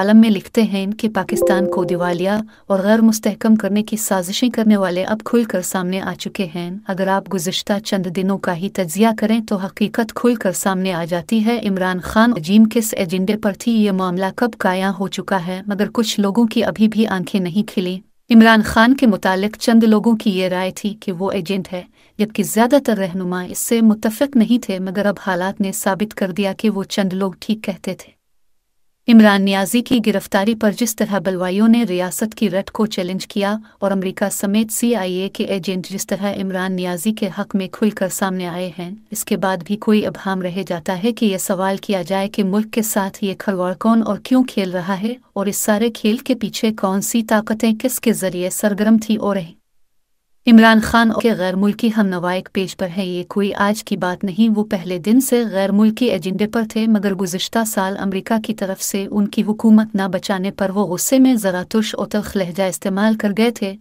आलम में लिखते हैं कि पाकिस्तान को दिवालिया और गैर मुस्तकम करने की साजिशें करने वाले अब खुलकर सामने आ चुके हैं अगर आप गुजशत चंद दिनों का ही तजिया करें तो हकीकत खुलकर सामने आ जाती है इमरान खान अजीम किस एजेंडे पर थी ये मामला कब काया हो चुका है मगर कुछ लोगों की अभी भी आंखें नहीं खिली इमरान खान के मुतालिक चंद लोगों की ये राय थी कि वो एजेंट है जबकि ज़्यादातर रहनुमा इससे मुतफक नहीं थे मगर अब हालात ने साबित कर दिया कि वो चंद लोग ठीक कहते थे इमरान न्याजी की गिरफ्तारी पर जिस तरह बलवाइयों ने रियासत की रट को चैलेंज किया और अमेरिका समेत सीआईए के एजेंट जिस तरह इमरान न्याजी के हक में खुलकर सामने आए हैं इसके बाद भी कोई अभाम रह जाता है कि यह सवाल किया जाए कि मुल्क के साथ ये खरवाड़ कौन और क्यों खेल रहा है और इस सारे खेल के पीछे कौन सी ताकतें किसके जरिए सरगर्म थी और रही इमरान खान के गैर मुल्की हम एक पेश पर है ये कोई आज की बात नहीं वो पहले दिन से गैर मुल्की एजेंडे पर थे मगर गुजशत साल अमरीका की तरफ से उनकी हुकूमत न बचाने पर वो गुस्से में जरा तुश और तलख लहजा इस्तेमाल कर गए थे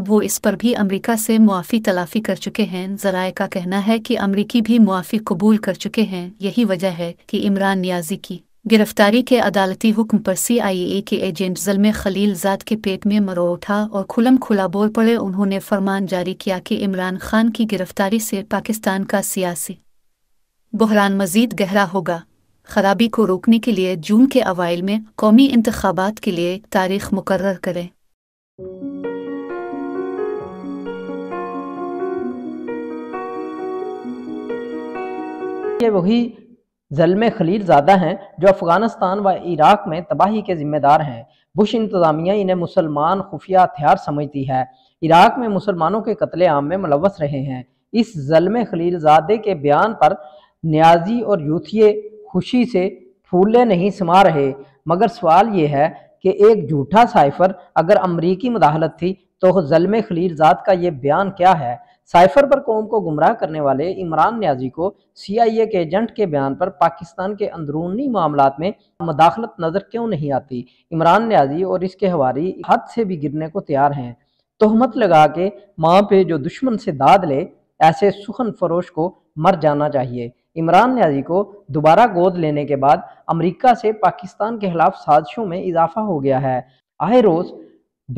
अब वो इस पर भी अमरीका से मुआफ़ी तलाफ़ी कर चुके हैं जराए का कहना है कि अमरीकी भी मुआफ़ी कबूल कर चुके हैं यही वजह है कि इमरान न्याजी की गिरफ्तारी के अदालती हुक्म पर सी आई ए के एजेंट जलम खलील जाद के पेट में मरो उठा और खुलम खुला बोल पड़े उन्होंने फरमान जारी किया कि इमरान खान की गिरफ्तारी से पाकिस्तान का सियासी बहरान मजीद गहरा होगा खराबी को रोकने के लिए जून के अवाइल में कौमी इंतबात के लिए तारीख मुकर करें ये वही जलम खलील ज़्यादा हैं जो अफगानिस्तान व इराक में तबाही के जिम्मेदार हैं बुश इंतजामिया इन्हें मुसलमान खुफिया हथियार समझती है इराक में मुसलमानों के कत्ले आम में मुलवस रहे हैं इस जलम खलीलजादे के बयान पर न्याजी और यूथिये खुशी से फूले नहीं समा रहे मगर सवाल ये है कि एक झूठा साइफर अगर अमरीकी मदाहलत थी तो जलम खलीलजाद का ये बयान क्या है साइफर पर कौम को गुमराह करने वाले इमरान न्याजी को सीआईए के एजेंट के बयान पर पाकिस्तान के अंदरूनी मामला में मदाखलत नजर क्यों नहीं आती इमरान न्याजी और इसके हवारी हद से भी गिरने को तैयार हैं तोहमत लगा के माँ पे जो दुश्मन से दाद ले ऐसे सुखन फरोश को मर जाना चाहिए इमरान न्याजी को दोबारा गोद लेने के बाद अमरीका से पाकिस्तान के खिलाफ साजिशों में इजाफा हो गया है आए रोज़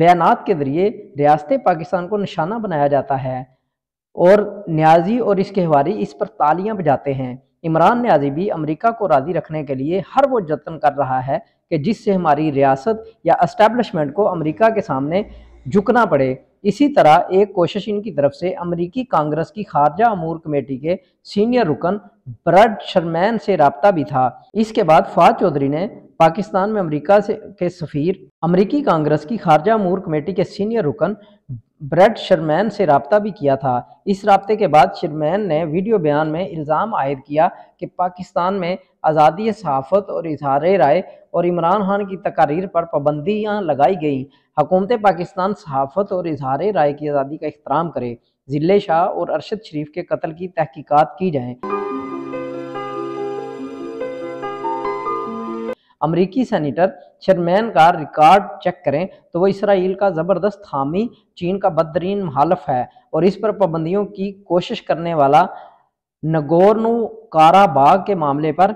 बयान के जरिए रियासत पाकिस्तान को निशाना बनाया जाता है और न्याजी और इसके हवारी इस पर तालियां बजाते हैं इमरान न्याजी भी अमेरिका को राज़ी रखने के लिए हर वो जतन कर रहा है कि जिससे हमारी रियासत या इस्टेब्लिशमेंट को अमेरिका के सामने झुकना पड़े इसी तरह एक कोशिश इनकी तरफ से अमेरिकी कांग्रेस की खारजा अमूर कमेटी के सीनियर रुकन ब्रड शर्मैन से रबता भी था इसके बाद फवाद चौधरी ने पाकिस्तान में अमेरिका से के सफ़ीर अमेरिकी कांग्रेस की खारजा अमूर कमेटी के सीनियर रुकन ब्रेड शर्मैन से रबता भी किया था इस रबते के बाद शर्मैन ने वीडियो बयान में इल्ज़ाम आयद किया कि पाकिस्तान में आज़ादी सहाफ़त और इजहार राय और इमरान खान की तकारीर पर पाबंदियाँ लगाई गई हकूमत पाकिस्तान सहाफ़त और इजहार राय की आज़ादी का अहतराम करे जिले शाह और अरशद शरीफ के कत्ल की तहकीकत की जाएँ अमरीकी सेनेटर शरमैन का रिकॉर्ड चेक करें तो वो इसराइल का ज़बरदस्त हामी चीन का बदतरीन मुहालफ है और इस पर पाबंदियों की कोशिश करने वाला नगोर्नो काराबाग के मामले पर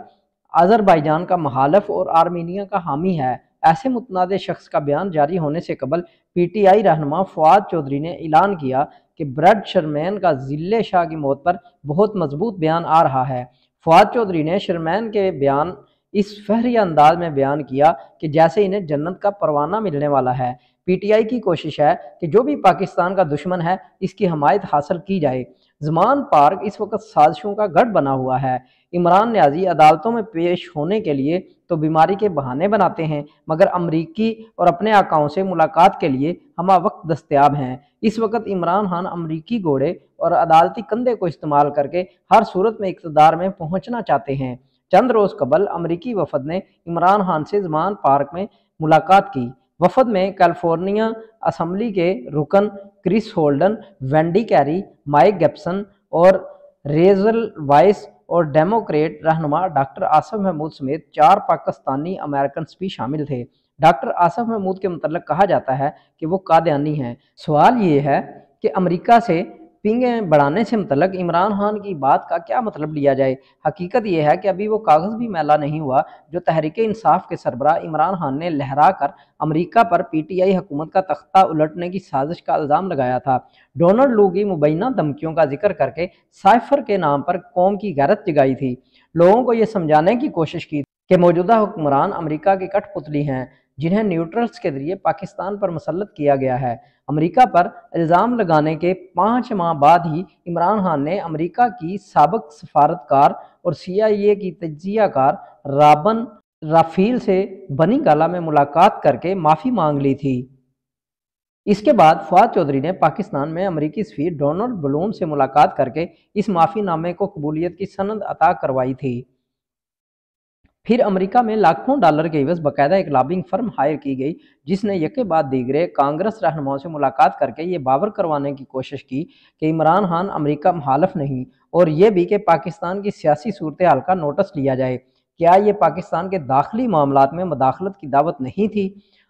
अजरबैजान का महालफ और आर्मीनिया का हामी है ऐसे मुतनाद शख्स का बयान जारी होने से कबल पी टी आई रहनमा फवाद चौधरी ने ऐलान किया कि ब्रड शर्मैन का जिले शाह की मौत पर बहुत मजबूत बयान आ रहा है फवाद चौधरी ने शर्मैन के बयान इस फहरी अंदाज में बयान किया कि जैसे इन्हें जन्नत का परवाना मिलने वाला है पीटीआई की कोशिश है कि जो भी पाकिस्तान का दुश्मन है इसकी हमायत हासिल की जाए जमान पार्क इस वक्त साजिशों का गढ़ बना हुआ है इमरान न्याजी अदालतों में पेश होने के लिए तो बीमारी के बहाने बनाते हैं मगर अमरीकी और अपने आकाओं से मुलाकात के लिए हम वक्त दस्तियाब हैं इस वक्त इमरान खान अमरीकी घोड़े और अदालती कंधे को इस्तेमाल करके हर सूरत में इकतदार में पहुँचना चाहते हैं चंद रोज़ कबल अमरीकी वफद ने इमरान खान से जमान पार्क में मुलाकात की वफद में कैलिफोर्निया असम्बली के रुकन Chris Holden Wendy Carrillo Mike Gipson और रेजल वाइस और डेमोक्रेट रहनुमा डॉक्टर आसफ महमूद समेत चार पाकिस्तानी अमेरिकन भी शामिल थे डॉक्टर आसफ महमूद के मतलब कहा जाता है कि वो कादयानी हैं सवाल ये है कि अमेरिका से पिंगें बढ़ाने से मतलब इमरान खान की बात का क्या मतलब लिया जाए हकीकत यह है कि अभी वो कागज़ भी मैला नहीं हुआ जो तहरीक इंसाफ के सरबरा इमरान खान ने लहरा कर अमरीका पर पी टी आई हुकूमत का तख्ता उलटने की साजिश का इल्ज़ाम लगाया था डोनल्ड लू की मुबैना धमकियों का जिक्र करके साइफर के नाम पर कौम की गैरत जगाई थी लोगों को ये समझाने की कोशिश की कि मौजूदा हुक्मरान अमरीका की कठपुतली हैं जिन्हें न्यूट्रल्स के जरिए पाकिस्तान पर मुसलत किया गया है अमेरिका पर इल्ज़ाम लगाने के पाँच माह बाद ही इमरान खान ने अमेरिका की सबक सफारतकार और सी आई ए की तजियाकार राबन राफील से बनी गाला में मुलाकात करके माफ़ी मांग ली थी इसके बाद फवाद चौधरी ने पाकिस्तान में अमरीकी सफ़ीर डोनल्ड बलून से मुलाकात करके इस माफ़ीनामे को कबूलीत की सनद अता करवाई थी फिर अमेरिका में लाखों डॉलर के एवज बकायदा एक लॉबिंग फर्म हायर की गई जिसने यके बाद दीगरे कांग्रेस रहनुमाओं से मुलाकात करके ये बावर करवाने की कोशिश की कि इमरान खान अमेरिका मुहालफ नहीं और ये भी कि पाकिस्तान की सियासी सूरत हाल का नोटिस लिया जाए क्या ये पाकिस्तान के दाखिली मामला में मदाखलत की दावत नहीं थी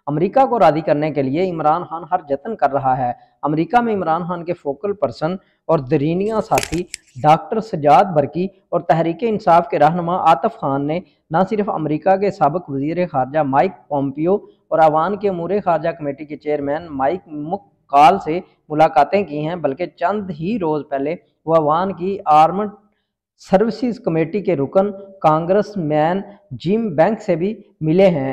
अमरीका को राजी करने के लिए इमरान खान हर जतन कर रहा है अमरीका में इमरान खान के फोकल पर्सन और दरीनिया साथी डॉक्टर सजाद बरकी और तहरीक इंसाफ के रहनमा आतफ खान ने न सिर्फ अमरीका के सबक वजीर खारजा माइक पोम्पियो और अवान के अमूर खारजा कमेटी के चेयरमैन माइक मुक काल से मुलाकातें की हैं बल्कि चंद ही रोज़ पहले वो अवान की आर्मड सर्विसेज कमेटी के रुकन कांग्रेसमैन जिम बैंक से भी मिले हैं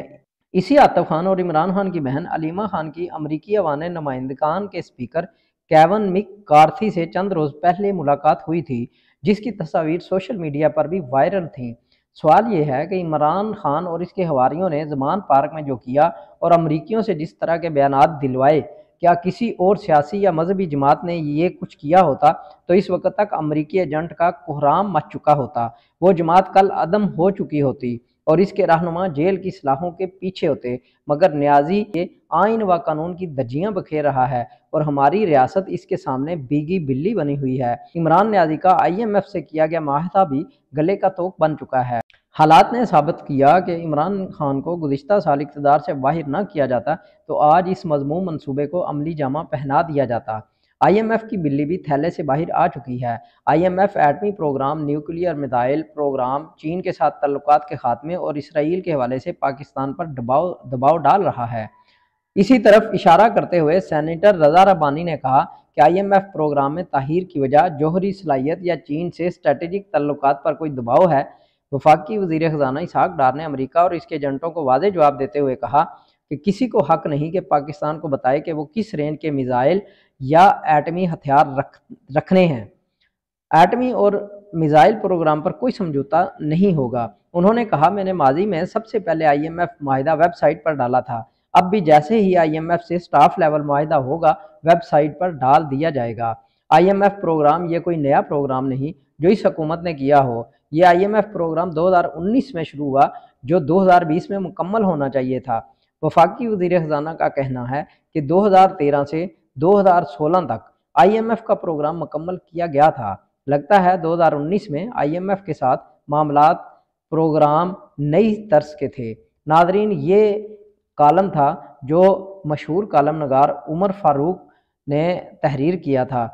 इसी आतफ खान और इमरान खान की बहन अलीमा खान की अमरीकी अवान नुमाइंदान के स्पीकर कैवन मिक कार्थी से चंद रोज़ पहले मुलाकात हुई थी जिसकी तस्वीर सोशल मीडिया पर भी वायरल थी सवाल यह है कि इमरान खान और इसके हवारियों ने जमान पार्क में जो किया और अमरीकियों से जिस तरह के बयान दिलवाए क्या किसी और सियासी या मजहबी जमात ने ये कुछ किया होता तो इस वक्त तक अमरीकी एजेंट का कोहराम मच चुका होता वो जमात कल अदम हो चुकी होती और इसके रहनुमा जेल की सलाहों के पीछे होते मगर न्याजी ये आइन व कानून की दर्जियाँ बखेर रहा है और हमारी रियासत इसके सामने बीगी बिल्ली बनी हुई है इमरान न्याजी का आईएमएफ से किया गया माहदा भी गले का तोक बन चुका है हालात ने साबित किया कि इमरान खान को गुज्त साल इकतदार से बाहर ना किया जाता तो आज इस मजमू मनसूबे को अमली जामा पहना दिया जाता आईएमएफ की बिल्ली भी थैले से बाहर आ चुकी है आईएमएफ एटमी प्रोग्राम न्यूक्लियर मिसाइल प्रोग्राम चीन के साथ तल्लक के खात्मे और इसराइल के हवाले से पाकिस्तान पर दबाव दबाव डाल रहा है इसी तरफ इशारा करते हुए सैनिटर रजा रबानी ने कहा कि आईएमएफ प्रोग्राम में ताहिर की वजह जौहरी सलाहियत या चीन से स्ट्रेटेजिक तल्लक पर कोई दबाव है वफाकी वजीर ख़जाना इसहाक डार ने अमरीका और इसके एजेंटों को वाज जवाब देते हुए कहा कि किसी को हक नहीं कि पाकिस्तान को बताए कि वो किस रेंज के मिज़ाइल या एटमी हथियार रख रखने हैं एटमी और मिज़ाइल प्रोग्राम पर कोई समझौता नहीं होगा उन्होंने कहा मैंने माजी में सबसे पहले आई एम एफ माहिदा वेबसाइट पर डाला था अब भी जैसे ही आई एम एफ से स्टाफ लेवल माहिदा होगा वेबसाइट पर डाल दिया जाएगा आई एम एफ प्रोग्राम ये कोई नया प्रोग्राम नहीं जो इस हकूमत ने किया हो ये आईएमएफ प्रोग्राम 2019 में शुरू हुआ जो 2020 में मुकम्मल होना चाहिए था वफाकी वजीर ख़जाना का कहना है कि 2013 से 2016 तक आईएमएफ का प्रोग्राम मुकम्मल किया गया था लगता है 2019 में आईएमएफ के साथ मामला प्रोग्राम नई तर्स के थे नादरीन ये कालम था जो मशहूर कालम नगार उमर फारूक ने तहरीर किया था